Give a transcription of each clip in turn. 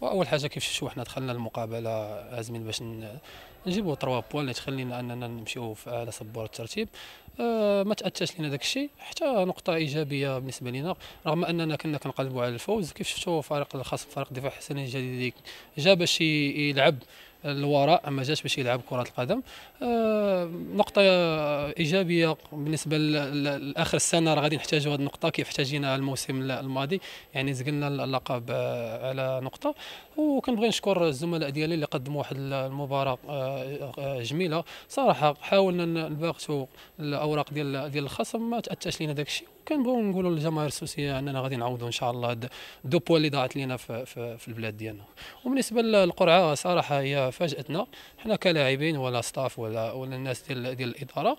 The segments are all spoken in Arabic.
واول حاجه كيف شفتوا حنا دخلنا المقابله عازمين باش نجيبوا 3 بوان اللي تخلينا اننا نمشيو في اعلى صبور الترتيب أه ما تاثرش لنا داك الشيء حتى نقطه ايجابيه بالنسبه لنا رغم اننا كنا كنقلبوا على الفوز كيف شفتوا فريق الخصم فريق دفاع حسن الجديد جا باش يلعب الوراء ما جاش باش يلعب كره القدم آه، نقطه ايجابيه بالنسبه لاخر السنه راه غادي نحتاجوا هذه النقطه كيف احتاجينا الموسم الماضي يعني زقلنا اللقب آه، على نقطه وكنبغي نشكر الزملاء ديالي اللي قدموا واحد المباراه آه، جميله صراحه حاولنا نباغتوا الاوراق ديال ديال الخصم ما تاثرش لينا داك الشيء كنبغيو نقولوا للجماهير السوسيه اننا غادي نعوضوا ان شاء الله دو بوا اللي ضاعت لينا في, في, في البلاد ديالنا وبالنسبه للقرعه صراحه هي فاجاتنا حنا كلاعبين ولا ستاف ولا ولا الناس ديال ديال الاداره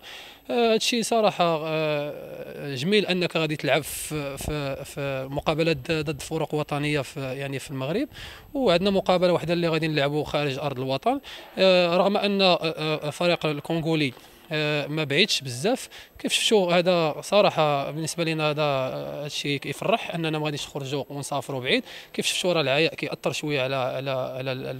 آه، هادشي صراحه آه جميل انك غادي تلعب في في, في مقابلات ضد فرق وطنيه في يعني في المغرب وعندنا مقابله واحده اللي غادي نلعبوا خارج ارض الوطن آه رغم ان آه، آه، فريق الكونغولي آه، ما بعيدش بزاف كيف شفتوا هذا صراحه بالنسبه لنا هذا الشيء آه، كيفرح اننا ما غاديش نخرجوا ونسافروا بعيد كيف شفتوا راه العياء كيأثر شويه على على على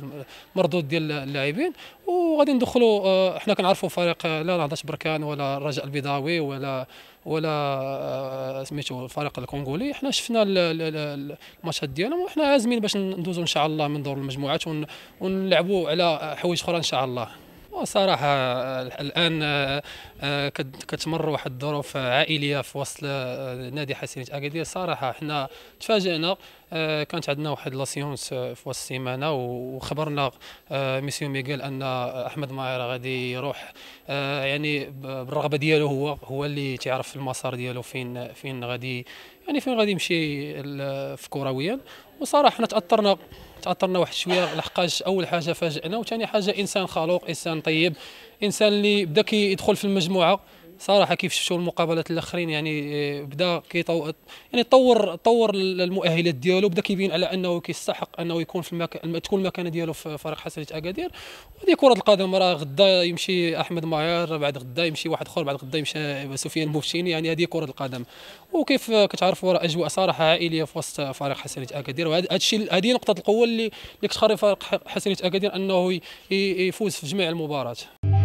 المردود ديال اللاعبين وغادي ندخلوا آه، حنا كنعرفوا فريق لا نهضرش بركان ولا الرجاء البيضاوي ولا ولا سميتو الفريق الكونغولي حنا شفنا الماتشات ديالهم وحنا عازمين باش ندوزوا ان شاء الله من دور المجموعات ونلعبوا على حوايج اخرى ان شاء الله وصراحة آه، الآن آه، آه، كتمر واحد الظروف عائلية في وسط نادي حسنية أكادير صراحة حنا تفاجئنا آه، كانت عندنا واحد لا سيونس آه، في وسط السيمانه وخبرنا آه، ميسيو ميغيل ان احمد ماهر غادي يروح يعني بالرغبه ديالو هو هو اللي تيعرف المسار ديالو فين فين غادي يعني فين غادي يمشي في كرويا وصراحه حنا تاثرنا تاثرنا واحد شويه لحقاش اول حاجه فاجئنا وثاني حاجه انسان خلوق انسان طيب انسان اللي بدا كيدخل في المجموعه صراحه كيف شفتوا المقابلات الاخرين يعني آه، بدا كيطو يعني طور طور المؤهلات ديالو بدا كيبين على انه كيستحق انه يكون في المكان تكون المكانه ديالو في فريق حسنيه اكادير وهذه كره القدم راه غدا يمشي احمد معيار بعد غدا يمشي واحد اخر بعد غدا يمشي سفيان موشيني يعني هذه كره القدم وكيف كتعرفوا راه اجواء صراحه عائليه في وسط فريق حسنيه اكادير وهذا الشيء هذه نقطه القوه اللي اللي كتخري فريق حسنيه اكادير انه يفوز في جميع المباريات